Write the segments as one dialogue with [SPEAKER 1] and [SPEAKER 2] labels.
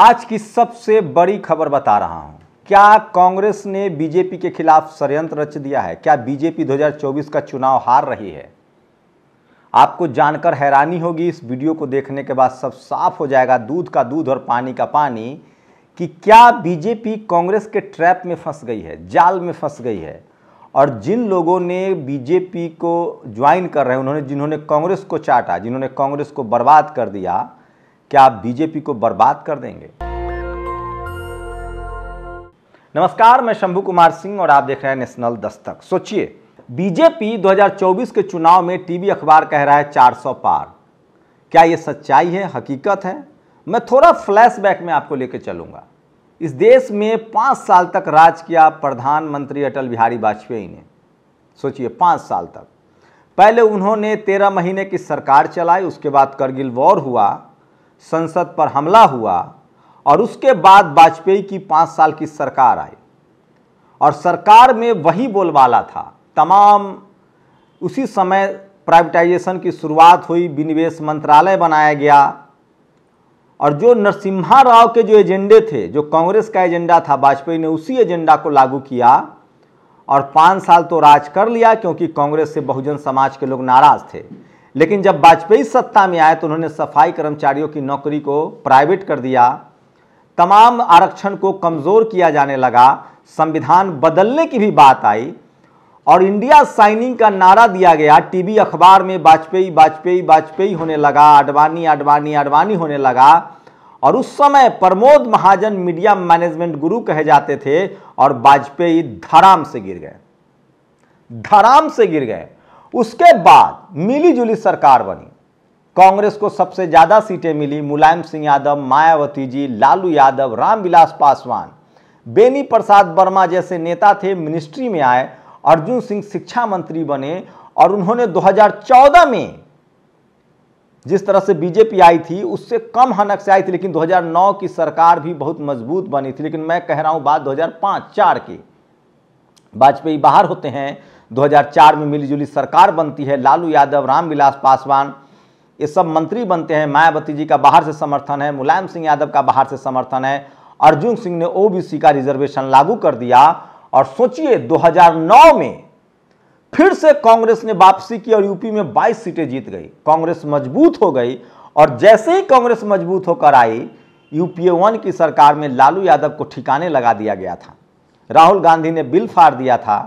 [SPEAKER 1] आज की सबसे बड़ी खबर बता रहा हूं क्या कांग्रेस ने बीजेपी के खिलाफ षडयंत्र रच दिया है क्या बीजेपी 2024 का चुनाव हार रही है आपको जानकर हैरानी होगी इस वीडियो को देखने के बाद सब साफ हो जाएगा दूध का दूध और पानी का पानी कि क्या बीजेपी कांग्रेस के ट्रैप में फंस गई है जाल में फंस गई है और जिन लोगों ने बीजेपी को ज्वाइन कर रहे हैं उन्होंने जिन्होंने कांग्रेस को चाटा जिन्होंने कांग्रेस को बर्बाद कर दिया क्या आप बीजेपी को बर्बाद कर देंगे नमस्कार मैं शंभु कुमार सिंह और आप देख रहे हैं नेशनल दस्तक सोचिए बीजेपी 2024 के चुनाव में टीवी अखबार कह रहा है 400 पार क्या यह सच्चाई है हकीकत है मैं थोड़ा फ्लैशबैक में आपको लेकर चलूंगा इस देश में पांच साल तक राज किया प्रधानमंत्री अटल बिहारी वाजपेयी ने सोचिए पांच साल तक पहले उन्होंने तेरह महीने की सरकार चलाई उसके बाद करगिल वॉर हुआ संसद पर हमला हुआ और उसके बाद वाजपेयी की पाँच साल की सरकार आई और सरकार में वही बोलबाला था तमाम उसी समय प्राइवेटाइजेशन की शुरुआत हुई विनिवेश मंत्रालय बनाया गया और जो नरसिम्हा राव के जो एजेंडे थे जो कांग्रेस का एजेंडा था वाजपेयी ने उसी एजेंडा को लागू किया और पाँच साल तो राज कर लिया क्योंकि कांग्रेस से बहुजन समाज के लोग नाराज थे लेकिन जब वाजपेयी सत्ता में आए तो उन्होंने सफाई कर्मचारियों की नौकरी को प्राइवेट कर दिया तमाम आरक्षण को कमज़ोर किया जाने लगा संविधान बदलने की भी बात आई और इंडिया साइनिंग का नारा दिया गया टीवी अखबार में वाजपेयी वाजपेयी वाजपेयी होने लगा अडवाणी अडवाणी अडवाणी होने लगा और उस समय प्रमोद महाजन मीडिया मैनेजमेंट गुरु कहे जाते थे और वाजपेयी धराम से गिर गए धराम से गिर गए उसके बाद मिलीजुली सरकार बनी कांग्रेस को सबसे ज्यादा सीटें मिली मुलायम सिंह यादव मायावती जी लालू यादव रामविलास पासवान बेनी प्रसाद वर्मा जैसे नेता थे मिनिस्ट्री में आए अर्जुन सिंह शिक्षा मंत्री बने और उन्होंने 2014 में जिस तरह से बीजेपी आई थी उससे कम हनक से आई थी लेकिन 2009 की सरकार भी बहुत मजबूत बनी थी लेकिन मैं कह रहा हूं बात 2005 चार की वाजपेयी बाहर होते हैं 2004 में मिलीजुली सरकार बनती है लालू यादव रामविलास पासवान ये सब मंत्री बनते हैं मायावती जी का बाहर से समर्थन है मुलायम सिंह यादव का बाहर से समर्थन है अर्जुन सिंह ने ओबीसी का रिजर्वेशन लागू कर दिया और सोचिए 2009 में फिर से कांग्रेस ने वापसी की और यूपी में 22 सीटें जीत गई कांग्रेस मजबूत हो गई और जैसे ही कांग्रेस मजबूत होकर आई यूपीए वन की सरकार में लालू यादव को ठिकाने लगा दिया गया था राहुल गांधी ने बिल फाड़ दिया था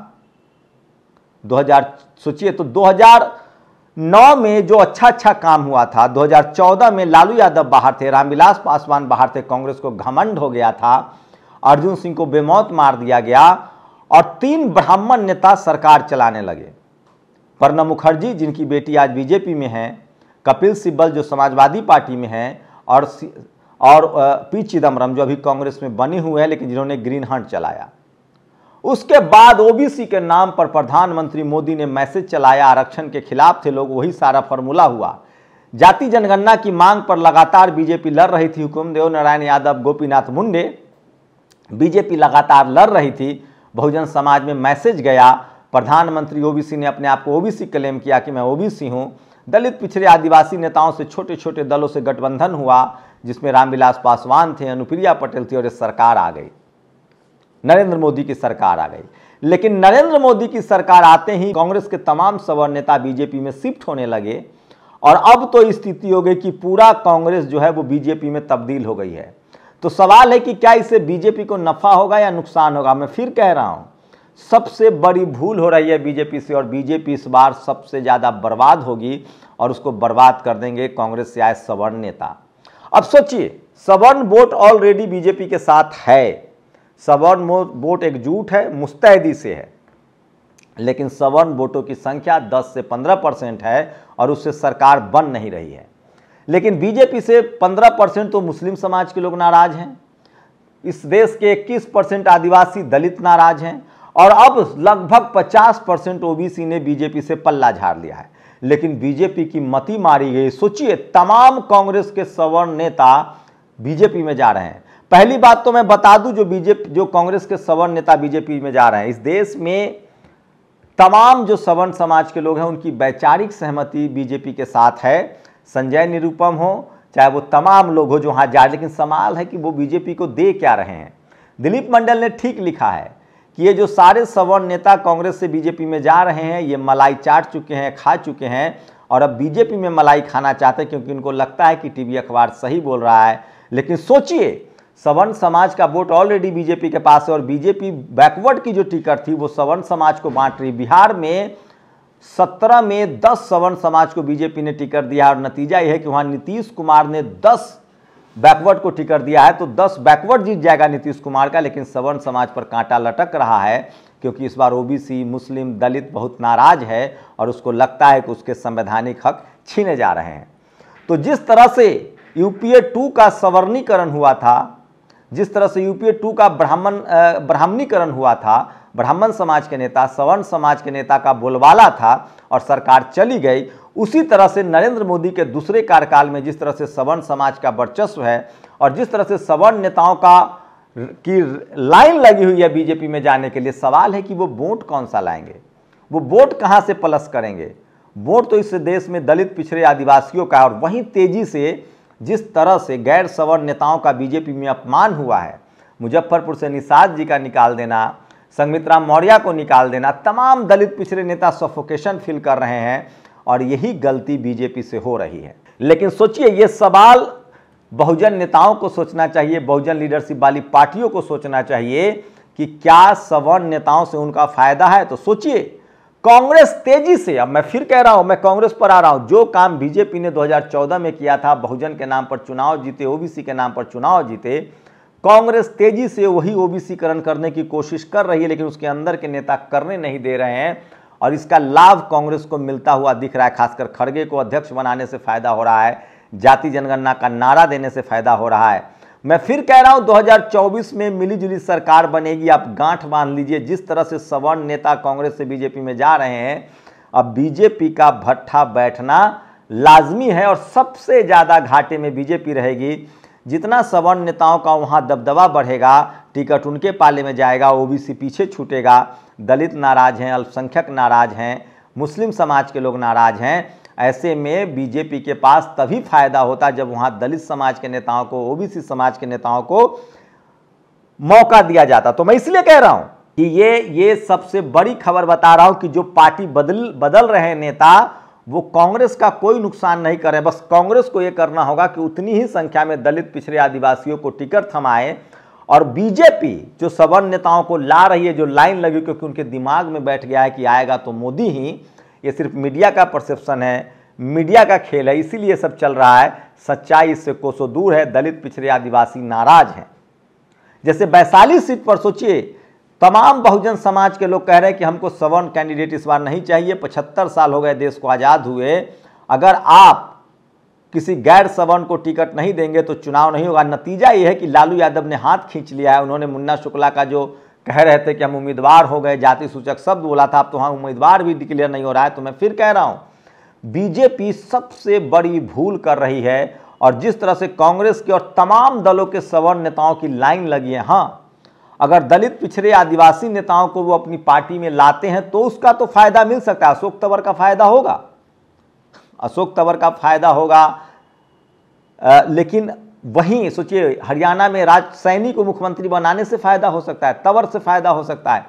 [SPEAKER 1] 2000 सोचिए तो 2009 में जो अच्छा अच्छा काम हुआ था 2014 में लालू यादव बाहर थे रामविलास पासवान बाहर थे कांग्रेस को घमंड हो गया था अर्जुन सिंह को बेमौत मार दिया गया और तीन ब्राह्मण नेता सरकार चलाने लगे प्रणब मुखर्जी जिनकी बेटी आज बीजेपी में है कपिल सिब्बल जो समाजवादी पार्टी में है और और पी चिदम्बरम जो अभी कांग्रेस में बने हुए हैं लेकिन जिन्होंने ग्रीन हंट चलाया उसके बाद ओबीसी के नाम पर प्रधानमंत्री मोदी ने मैसेज चलाया आरक्षण के खिलाफ थे लोग वही सारा फॉर्मूला हुआ जाति जनगणना की मांग पर लगातार बीजेपी लड़ रही थी हुकुमदेव नारायण यादव गोपीनाथ मुंडे बीजेपी लगातार लड़ रही थी बहुजन समाज में मैसेज गया प्रधानमंत्री ओबीसी ने अपने आप को ओबीसी क्लेम किया कि मैं ओबीसी हूं दलित पिछड़े आदिवासी नेताओं से छोटे छोटे दलों से गठबंधन हुआ जिसमें रामविलास पासवान थे अनुप्रिया पटेल थी और इस सरकार आ गई नरेंद्र मोदी की सरकार आ गई लेकिन नरेंद्र मोदी की सरकार आते ही कांग्रेस के तमाम सवर नेता बीजेपी में शिफ्ट होने लगे और अब तो स्थिति हो गई कि पूरा कांग्रेस जो है वो बीजेपी में तब्दील हो गई है तो सवाल है कि क्या इससे बीजेपी को नफा होगा या नुकसान होगा मैं फिर कह रहा हूँ सबसे बड़ी भूल हो रही है बीजेपी से और बीजेपी इस बार सबसे ज़्यादा बर्बाद होगी और उसको बर्बाद कर देंगे कांग्रेस से आए सवर्ण नेता अब सोचिए सवर्ण वोट ऑलरेडी बीजेपी के साथ है सवर्ण वोट एक है मुस्तैदी से है लेकिन सवर्ण वोटों की संख्या 10 से 15 परसेंट है और उससे सरकार बन नहीं रही है लेकिन बीजेपी से 15 परसेंट तो मुस्लिम समाज के लोग नाराज हैं इस देश के 21 परसेंट आदिवासी दलित नाराज हैं और अब लगभग 50 परसेंट ओ ने बीजेपी से पल्ला झाड़ लिया है लेकिन बीजेपी की मती मारी गई सोचिए तमाम कांग्रेस के सवर्ण नेता बीजेपी में जा रहे हैं पहली बात तो मैं बता दूं जो बीजेपी जो कांग्रेस के सवर्ण नेता बीजेपी में जा रहे हैं इस देश में तमाम जो सवर्ण समाज के लोग हैं उनकी वैचारिक सहमति बीजेपी के साथ है संजय निरुपम हो चाहे वो तमाम लोग हो जो वहाँ जा लेकिन सवाल है कि वो बीजेपी को दे क्या रहे हैं दिलीप मंडल ने ठीक लिखा है कि ये जो सारे सवर्ण नेता कांग्रेस से बीजेपी में जा रहे हैं ये मलाई चाट चुके हैं खा चुके हैं और अब बीजेपी में मलाई खाना चाहते हैं क्योंकि उनको लगता है कि टीवी अखबार सही बोल रहा है लेकिन सोचिए सवर्ण समाज का वोट ऑलरेडी बीजेपी के पास है और बीजेपी बैकवर्ड की जो टिकट थी वो सवर्ण समाज को बांट रही बिहार में सत्रह में दस सवर्ण समाज को बीजेपी ने टिकट दिया और नतीजा यह है कि वहाँ नीतीश कुमार ने दस बैकवर्ड को टिकट दिया है तो दस बैकवर्ड जीत जाएगा नीतीश कुमार का लेकिन सवर्ण समाज पर कांटा लटक रहा है क्योंकि इस बार ओबीसी मुस्लिम दलित बहुत नाराज है और उसको लगता है कि उसके संवैधानिक हक छीने जा रहे हैं तो जिस तरह से यूपीए टू का सवर्णीकरण हुआ था जिस तरह से यूपीए टू का ब्राह्मण ब्राह्मणीकरण हुआ था ब्राह्मण समाज के नेता सवर्ण समाज के नेता का बोलबाला था और सरकार चली गई उसी तरह से नरेंद्र मोदी के दूसरे कार्यकाल में जिस तरह से सवर्ण समाज का वर्चस्व है और जिस तरह से सवर्ण नेताओं का की लाइन लगी हुई है बीजेपी में जाने के लिए सवाल है कि वो वोट कौन सा लाएंगे वो वोट कहाँ से प्लस करेंगे वोट तो इस देश में दलित पिछड़े आदिवासियों का और वहीं तेजी से जिस तरह से गैर सवर नेताओं का बीजेपी में अपमान हुआ है मुजफ्फरपुर से निषाद जी का निकाल देना संगमित्रा मौर्य को निकाल देना तमाम दलित पिछड़े नेता सफोकेशन फील कर रहे हैं और यही गलती बीजेपी से हो रही है लेकिन सोचिए ये सवाल बहुजन नेताओं को सोचना चाहिए बहुजन लीडरशिप वाली पार्टियों को सोचना चाहिए कि क्या सवर्ण नेताओं से उनका फायदा है तो सोचिए कांग्रेस तेजी से अब मैं फिर कह रहा हूं मैं कांग्रेस पर आ रहा हूं जो काम बीजेपी ने 2014 में किया था बहुजन के नाम पर चुनाव जीते ओबीसी के नाम पर चुनाव जीते कांग्रेस तेजी से वही ओबीसीकरण करने की कोशिश कर रही है लेकिन उसके अंदर के नेता करने नहीं दे रहे हैं और इसका लाभ कांग्रेस को मिलता हुआ दिख रहा है खासकर खड़गे को अध्यक्ष बनाने से फायदा हो रहा है जाति जनगणना का नारा देने से फायदा हो रहा है मैं फिर कह रहा हूं 2024 में मिलीजुली सरकार बनेगी आप गांठ बांध लीजिए जिस तरह से सवर्ण नेता कांग्रेस से बीजेपी में जा रहे हैं अब बीजेपी का भट्ठा बैठना लाजमी है और सबसे ज़्यादा घाटे में बीजेपी रहेगी जितना सवर्ण नेताओं का वहाँ दबदबा बढ़ेगा टिकट उनके पाले में जाएगा ओबीसी पीछे छूटेगा दलित नाराज हैं अल्पसंख्यक नाराज हैं मुस्लिम समाज के लोग नाराज हैं ऐसे में बीजेपी के पास तभी फायदा होता जब वहाँ दलित समाज के नेताओं को ओबीसी समाज के नेताओं को मौका दिया जाता तो मैं इसलिए कह रहा हूं कि ये ये सबसे बड़ी खबर बता रहा हूं कि जो पार्टी बदल बदल रहे नेता वो कांग्रेस का कोई नुकसान नहीं करें बस कांग्रेस को ये करना होगा कि उतनी ही संख्या में दलित पिछड़े आदिवासियों को टिकट थमाए और बीजेपी जो सवर्ण नेताओं को ला रही है जो लाइन लगी क्योंकि उनके दिमाग में बैठ गया है कि आएगा तो मोदी ही ये सिर्फ मीडिया का परसेप्शन है मीडिया का खेल है इसीलिए सब चल रहा है सच्चाई इससे कोसों दूर है दलित पिछड़े आदिवासी नाराज हैं जैसे वैशाली सीट पर सोचिए तमाम बहुजन समाज के लोग कह रहे हैं कि हमको सवर्ण कैंडिडेट इस बार नहीं चाहिए पचहत्तर साल हो गए देश को आज़ाद हुए अगर आप किसी गैर सवर्ण को टिकट नहीं देंगे तो चुनाव नहीं होगा नतीजा ये है कि लालू यादव ने हाथ खींच लिया है उन्होंने मुन्ना शुक्ला का जो कह रहे थे कि हम उम्मीदवार हो गए जाति सूचक शब्द बोला था अब तो हाँ उम्मीदवार भी डिक्लेयर नहीं हो रहा है तो मैं फिर कह रहा हूँ बीजेपी सबसे बड़ी भूल कर रही है और जिस तरह से कांग्रेस के और तमाम दलों के सवर्ण नेताओं की लाइन लगी है हाँ अगर दलित पिछड़े आदिवासी नेताओं को वो अपनी पार्टी में लाते हैं तो उसका तो फायदा मिल सकता है अशोक तंवर का फायदा होगा अशोक तंवर का फायदा होगा आ, लेकिन वहीं सोचिए हरियाणा में राज सैनी को मुख्यमंत्री बनाने से फ़ायदा हो सकता है तवर से फ़ायदा हो सकता है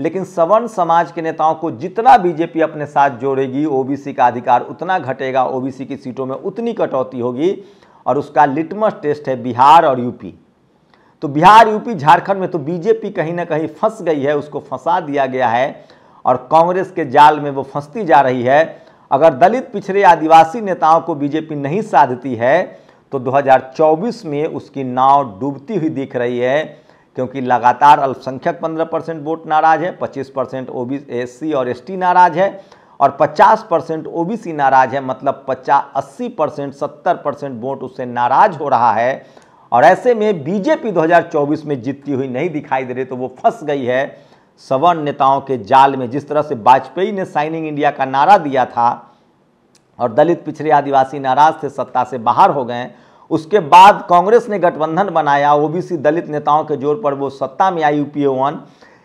[SPEAKER 1] लेकिन सवर्ण समाज के नेताओं को जितना बीजेपी अपने साथ जोड़ेगी ओबीसी का अधिकार उतना घटेगा ओबीसी की सीटों में उतनी कटौती होगी और उसका लिटमस टेस्ट है बिहार और यूपी तो बिहार यूपी झारखंड में तो बीजेपी कहीं ना कहीं फंस गई है उसको फंसा दिया गया है और कांग्रेस के जाल में वो फंसती जा रही है अगर दलित पिछड़े आदिवासी नेताओं को बीजेपी नहीं साधती है तो 2024 में उसकी नाव डूबती हुई दिख रही है क्योंकि लगातार अल्पसंख्यक 15 परसेंट वोट नाराज है 25 परसेंट ओ बी और एस नाराज है और 50 परसेंट ओ नाराज है मतलब पचास अस्सी परसेंट सत्तर परसेंट वोट उससे नाराज हो रहा है और ऐसे में बीजेपी 2024 में जीतती हुई नहीं दिखाई दे रही तो वो फंस गई है सवर्ण नेताओं के जाल में जिस तरह से वाजपेयी ने साइनिंग इंडिया का नारा दिया था और दलित पिछड़े आदिवासी नाराज थे सत्ता से बाहर हो गए उसके बाद कांग्रेस ने गठबंधन बनाया ओबीसी दलित नेताओं के जोर पर वो सत्ता में आई यूपीए वन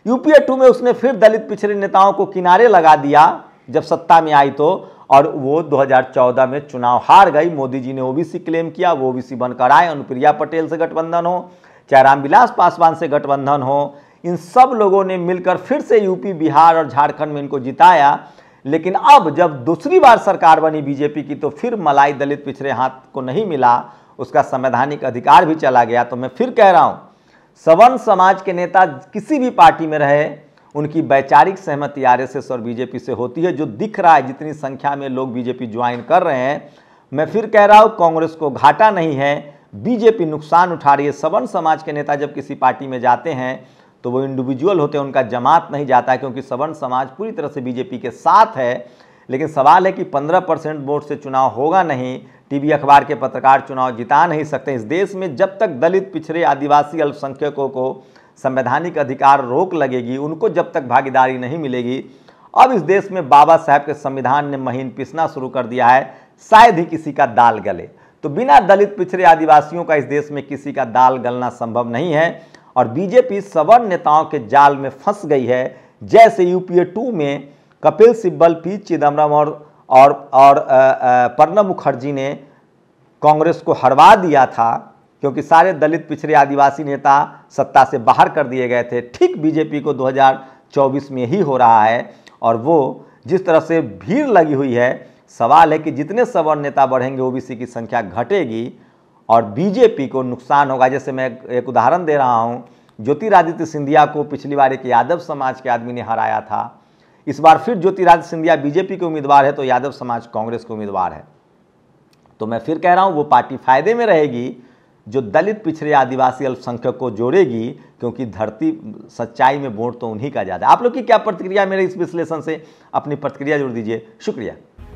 [SPEAKER 1] यूपीए टू में उसने फिर दलित पिछड़े नेताओं को किनारे लगा दिया जब सत्ता में आई तो और वो 2014 में चुनाव हार गई मोदी जी ने ओबीसी क्लेम किया वो ओबीसी बनकर आए अनुप्रिया पटेल से गठबंधन हो चाहे रामविलास पासवान से गठबंधन हो इन सब लोगों ने मिलकर फिर से यूपी बिहार और झारखंड में इनको जिताया लेकिन अब जब दूसरी बार सरकार बनी बीजेपी की तो फिर मलाई दलित पिछड़े हाथ को नहीं मिला उसका संवैधानिक अधिकार भी चला गया तो मैं फिर कह रहा हूँ सवर्ण समाज के नेता किसी भी पार्टी में रहे उनकी वैचारिक सहमति आरएसएस और बीजेपी से होती है जो दिख रहा है जितनी संख्या में लोग बीजेपी ज्वाइन कर रहे हैं मैं फिर कह रहा हूँ कांग्रेस को घाटा नहीं है बीजेपी नुकसान उठा रही है सवर्ण समाज के नेता जब किसी पार्टी में जाते हैं तो वो इंडिविजुअल होते हैं उनका जमात नहीं जाता है क्योंकि सवर्ण समाज पूरी तरह से बीजेपी के साथ है लेकिन सवाल है कि 15 परसेंट वोट से चुनाव होगा नहीं टीवी अखबार के पत्रकार चुनाव जिता नहीं सकते इस देश में जब तक दलित पिछड़े आदिवासी अल्पसंख्यकों को संवैधानिक अधिकार रोक लगेगी उनको जब तक भागीदारी नहीं मिलेगी अब इस देश में बाबा साहब के संविधान ने महीन पिसना शुरू कर दिया है शायद ही किसी का दाल गले तो बिना दलित पिछड़े आदिवासियों का इस देश में किसी का दाल गलना संभव नहीं है और बीजेपी सवर्ण नेताओं के जाल में फंस गई है जैसे यूपीए टू में कपिल सिब्बल पी चिदम्बरम और और, और प्रणब मुखर्जी ने कांग्रेस को हरवा दिया था क्योंकि सारे दलित पिछड़े आदिवासी नेता सत्ता से बाहर कर दिए गए थे ठीक बीजेपी को 2024 में ही हो रहा है और वो जिस तरह से भीड़ लगी हुई है सवाल है कि जितने सवर्ण नेता बढ़ेंगे ओबीसी की संख्या घटेगी और बीजेपी को नुकसान होगा जैसे मैं एक उदाहरण दे रहा हूँ ज्योतिरादित्य सिंधिया को पिछली बार एक यादव समाज के आदमी ने हराया था इस बार फिर ज्योतिरादित्य सिंधिया बीजेपी के उम्मीदवार है तो यादव समाज कांग्रेस के उम्मीदवार है तो मैं फिर कह रहा हूँ वो पार्टी फायदे में रहेगी जो दलित पिछड़े आदिवासी अल्पसंख्यक को जोड़ेगी क्योंकि धरती सच्चाई में वोट तो उन्हीं का ज़्यादा आप लोग की क्या प्रतिक्रिया मेरे इस विश्लेषण से अपनी प्रतिक्रिया जोड़ दीजिए शुक्रिया